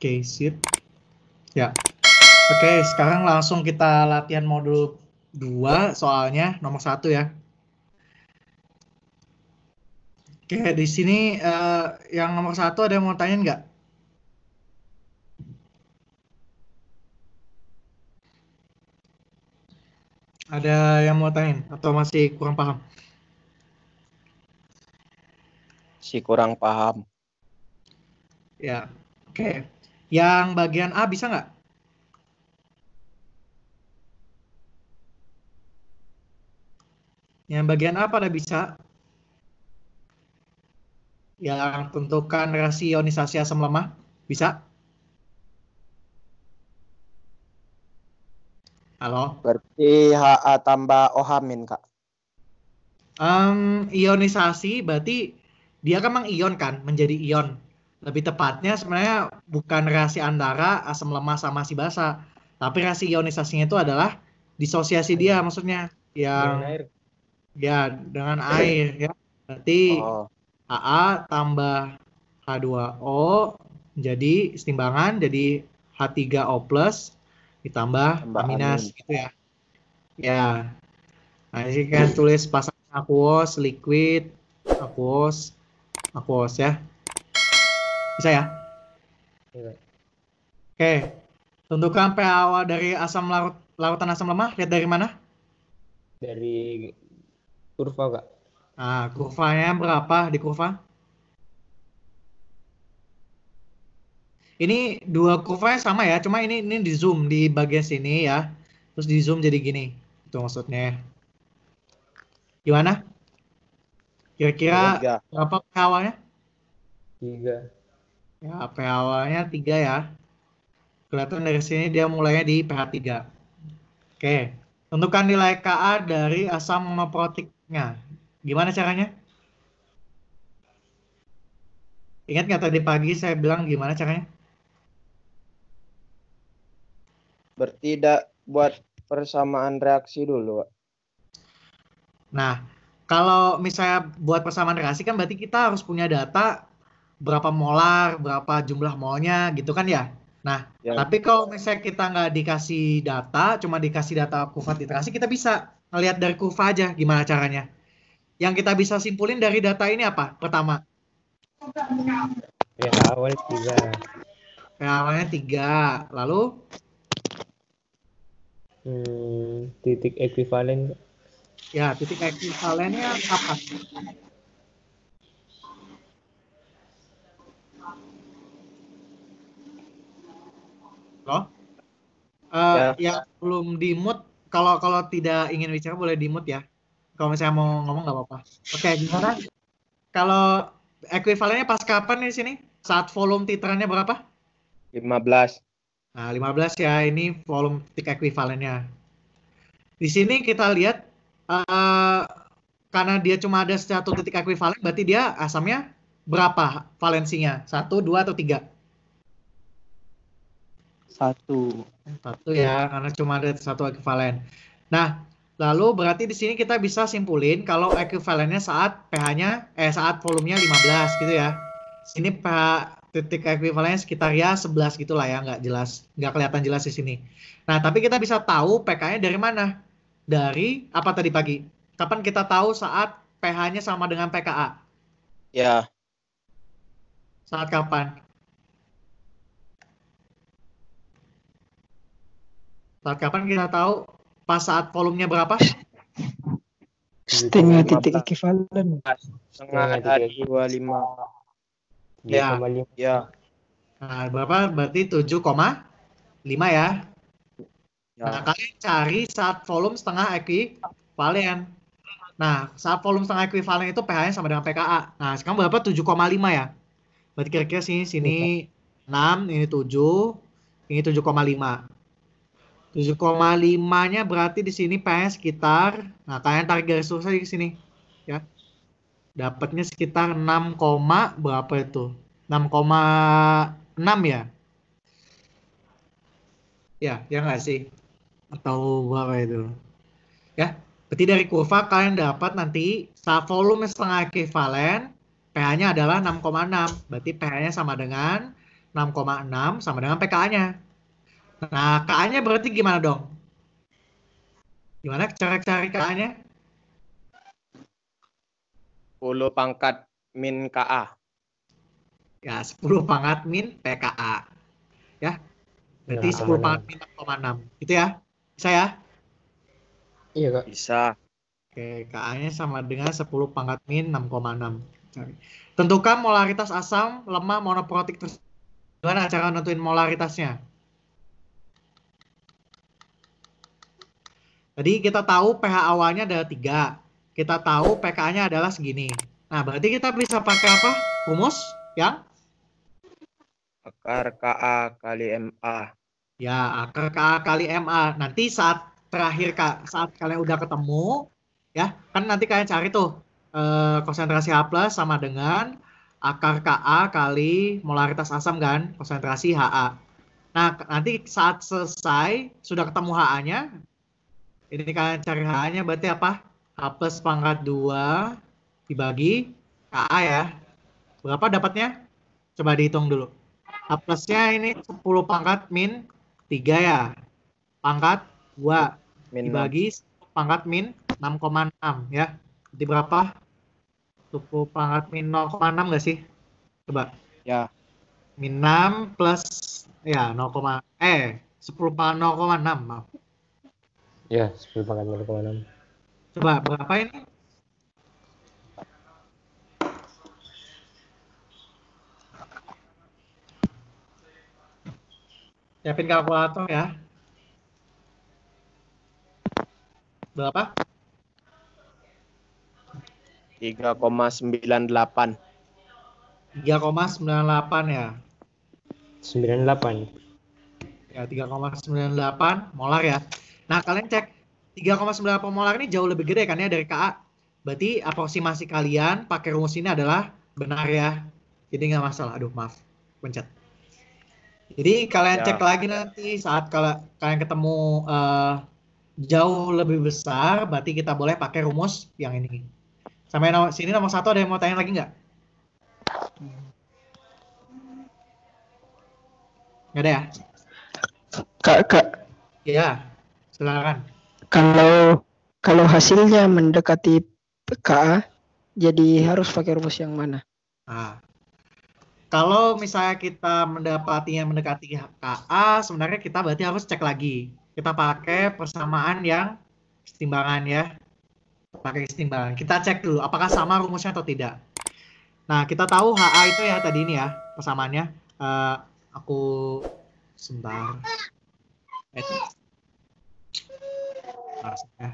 Oke, okay, sip. Ya. Oke, okay, sekarang langsung kita latihan modul 2 soalnya nomor 1 ya. Oke, okay, di sini uh, yang nomor 1 ada yang mau tanya nggak? Ada yang mau tanya atau masih kurang paham? Si kurang paham. Ya, oke. Okay. Yang bagian A bisa nggak? Yang bagian A pada bisa? Yang tentukan rasio ionisasi asam lemah bisa? Halo? Berarti HA tambah OH min, Kak. Um, ionisasi berarti dia kan memang ion kan, menjadi ion lebih tepatnya sebenarnya bukan reaksi antara asam lemah sama si basa tapi reaksi ionisasinya itu adalah disosiasi dia maksudnya yang air. ya dengan air ya berarti oh. AA tambah H2O jadi setimbangan jadi H3O plus ditambah Tambah minus amin. gitu ya ya nah ini kan tulis pasang aquos liquid aquos aquos ya bisa ya? Iya. Oke. Okay. Tentukan awal dari asam larut larutan asam lemah lihat dari mana? Dari kurva, Kak. Nah, kurvanya berapa di kurva? Ini dua kurvanya sama ya, cuma ini ini di zoom di bagian sini ya. Terus di zoom jadi gini. Itu maksudnya. Gimana? Kira-kira berapa awalnya? Tiga. Ya, ph awalnya 3 ya. Kelihatan dari sini dia mulainya di PH 3. Oke. Tentukan nilai Ka dari asam monoprotiknya. Gimana caranya? Ingat nggak tadi pagi saya bilang gimana caranya? Bertidak buat persamaan reaksi dulu. Nah, kalau misalnya buat persamaan reaksi kan berarti kita harus punya data berapa molar, berapa jumlah molnya gitu kan ya. Nah, ya. tapi kalau misalnya kita nggak dikasih data, cuma dikasih data kurva titrasi, kita bisa ngelihat dari kurva aja gimana caranya. Yang kita bisa simpulin dari data ini apa? Pertama. Ya, awalnya tiga. Ya, awalnya tiga. Lalu? Hmm, titik ekuivalen. Ya, titik ekuivalennya apa? toh. Uh, ya. Yang belum di kalau kalau tidak ingin bicara boleh di ya. Kalau misalnya mau ngomong nggak apa-apa. Oke, okay, gimana? kalau ekuivalennya pas kapan di sini? Saat volume titrannya berapa? 15. Nah, 15 ya ini volume titik ekuivalennya. Di sini kita lihat uh, karena dia cuma ada satu titik ekuivalen berarti dia asamnya berapa valensinya? Satu, dua, atau tiga? satu eh, satu ya karena cuma ada satu ekuivalen nah lalu berarti di sini kita bisa simpulin kalau ekuivalennya saat ph-nya eh saat volumenya 15 gitu ya sini ph titik ekuivalennya sekitar ya 11 gitulah ya nggak jelas nggak kelihatan jelas di sini nah tapi kita bisa tahu pk-nya dari mana dari apa tadi pagi kapan kita tahu saat ph-nya sama dengan pka ya saat kapan Saat kapan kita tahu pas saat volumenya berapa? Setengah titik ekivalen. Setengah dari lima. Ya. ya. Nah, berapa? Berarti tujuh koma lima ya. ya. Nah, kalian cari saat volume setengah ekivalen. Nah, saat volume setengah ekivalen itu pH-nya sama dengan pKa. Nah, sekarang berapa? 7,5 ya. Berarti kira-kira sini sini 6, iya. ini 7, ini 7,5-nya berarti di sini PS sekitar, nah kalian target resursa di sini, ya. Dapatnya sekitar 6, berapa itu? 6,6 ya? Ya, ya nggak sih? Atau berapa itu? Ya, berarti dari kurva kalian dapat nanti saat volume setengah ekivalen, pH-nya adalah 6,6. Berarti pH-nya sama dengan 6,6 sama dengan pKA-nya. Nah, KA-nya berarti gimana dong? Gimana cara cari KA-nya? 10 pangkat min KA. Ya, 10 pangkat min PKA. Ya. Berarti ya, 10 pangkat min 6,6. Itu ya? Bisa ya? Iya, Kak. Bisa. Oke, KA-nya sama dengan 10 pangkat min 6,6. Tentukan molaritas asam, lemah, monoprotik. Gimana cara nentuin molaritasnya? Jadi kita tahu pH awalnya adalah 3. Kita tahu pKa-nya adalah segini. Nah, berarti kita bisa pakai apa? Rumus yang? Akar KA kali MA. Ya, akar KA kali MA. Ya, nanti saat terakhir Kak, saat kalian udah ketemu, ya, kan nanti kalian cari tuh eh, konsentrasi H plus sama dengan akar KA kali molaritas asam kan, konsentrasi HA. Nah, nanti saat selesai sudah ketemu HA-nya, ini kalian cari H-nya berarti apa? H plus pangkat 2 dibagi KA ya. Berapa dapatnya? Coba dihitung dulu. H plusnya ini 10 pangkat min 3 ya. Pangkat 2 min dibagi 6. pangkat min 6,6 ya. Berarti berapa? 10 pangkat min 0,6 gak sih? Coba. Ya. Min 6 plus ya 0, eh 10 pangkat 0,6 maaf. Ya, sepuluh pangkat nol koma enam. Coba berapa ini? Siapin kalkulator ya. Berapa? Tiga koma sembilan delapan. Tiga koma sembilan delapan ya. Sembilan delapan. Ya, tiga koma sembilan delapan molar ya. Nah, kalian cek 3,9 molar ini jauh lebih gede kan ya dari KA. Berarti aproximasi kalian pakai rumus ini adalah benar ya. Jadi nggak masalah. Aduh, maaf. Pencet. Jadi kalian ya. cek lagi nanti saat kalau kalian ketemu uh, jauh lebih besar, berarti kita boleh pakai rumus yang ini. Sampai nomor, sini nomor satu ada yang mau tanya lagi nggak? Nggak ada ya? Kak, kak. Iya. Silakan. Kalau kalau hasilnya mendekati KA, jadi harus pakai rumus yang mana? Nah, kalau misalnya kita mendapatinya mendekati KA, sebenarnya kita berarti harus cek lagi. Kita pakai persamaan yang setimbangan ya. Pakai setimbangan. Kita cek dulu apakah sama rumusnya atau tidak. Nah, kita tahu HA itu ya tadi ini ya persamaannya. Uh, aku sebentar. Eh, rasanya.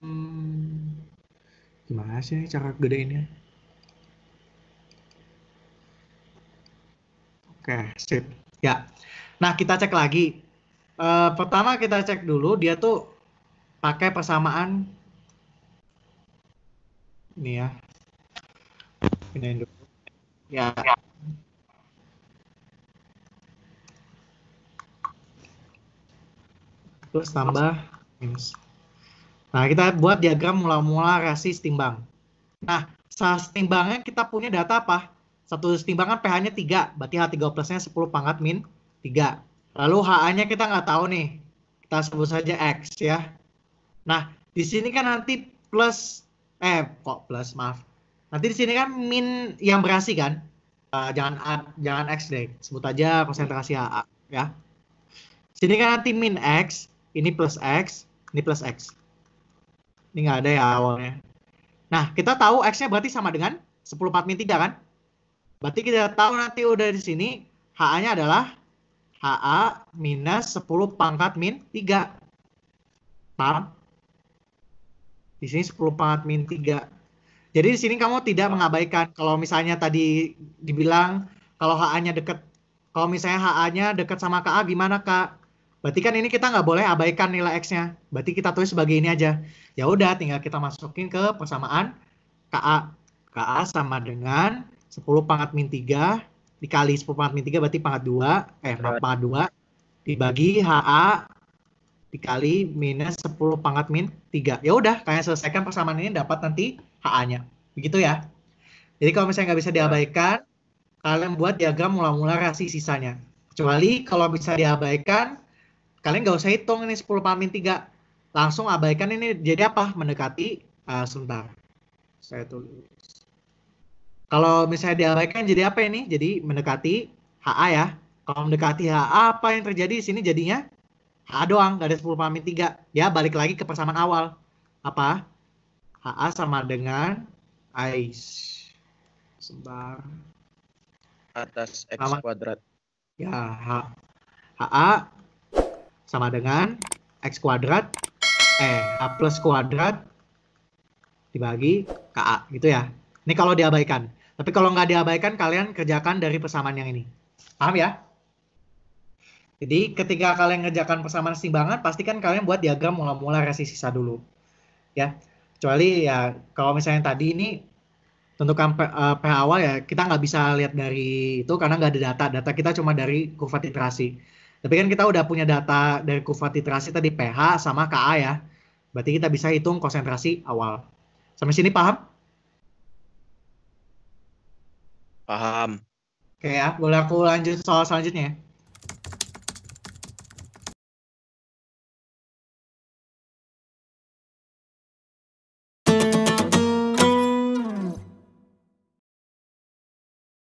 Hmm, gimana sih cara gedeinnya? Oke, sip. Ya. Nah, kita cek lagi. E, pertama kita cek dulu dia tuh pakai persamaan ini ya. Ini dulu. Ya. ya. Terus tambah minus. Nah, kita buat diagram mula-mula rasi setimbang. Nah, saat setimbangnya kita punya data apa? Satu setimbangan pH-nya 3, berarti H3 plusnya 10 pangkat min 3. Lalu HA-nya kita nggak tahu nih. Kita sebut saja X ya. Nah, di sini kan nanti plus, eh kok plus, maaf. Nanti di sini kan min yang berasi kan? Uh, jangan A, jangan X deh, sebut aja konsentrasi HA ya. Sini kan nanti min X, ini plus X, ini plus X. Ini nggak ada ya awalnya. Nah, kita tahu X-nya berarti sama dengan 10 4 min 3 kan? Berarti kita tahu nanti udah di sini HA-nya adalah HA minus 10 pangkat min 3. Paham? Di sini 10 pangkat min 3. Jadi di sini kamu tidak mengabaikan kalau misalnya tadi dibilang kalau HA-nya dekat kalau misalnya HA-nya dekat sama KA gimana Kak? Berarti kan ini kita nggak boleh abaikan nilai X-nya. Berarti kita tulis sebagai ini aja. Ya udah, tinggal kita masukin ke persamaan KA. KA sama dengan 10 pangkat min 3 dikali 10 pangkat min 3 berarti pangkat 2. Eh, iya. pangkat 2 dibagi HA dikali minus 10 pangkat min 3. Ya udah, kalian selesaikan persamaan ini dapat nanti HA-nya. Begitu ya. Jadi kalau misalnya nggak bisa iya. diabaikan, kalian buat diagram mula-mula rasi sisanya. Kecuali kalau bisa diabaikan, kalian nggak usah hitung ini 10 pamin 3. Langsung abaikan ini jadi apa? Mendekati uh, sebentar. Saya tulis. Kalau misalnya diabaikan jadi apa ini? Jadi mendekati HA ya. Kalau mendekati HA apa yang terjadi di sini jadinya? HA doang, gak ada 10 pamin 3. Ya balik lagi ke persamaan awal. Apa? HA sama dengan AIS Sebentar. Atas X kuadrat. Ya, HA HA sama dengan x kuadrat eh a plus kuadrat dibagi ka gitu ya. Ini kalau diabaikan. Tapi kalau nggak diabaikan kalian kerjakan dari persamaan yang ini. Paham ya? Jadi ketika kalian ngerjakan persamaan setimbangan pastikan kalian buat diagram mula-mula resi sisa dulu. Ya. Kecuali ya kalau misalnya tadi ini tentukan uh, eh, PH awal ya kita nggak bisa lihat dari itu karena nggak ada data. Data kita cuma dari kurva titrasi tapi kan kita udah punya data dari kurva titrasi tadi pH sama KA ya. Berarti kita bisa hitung konsentrasi awal. Sampai sini paham? Paham. Oke ya, boleh aku lanjut soal selanjutnya ya?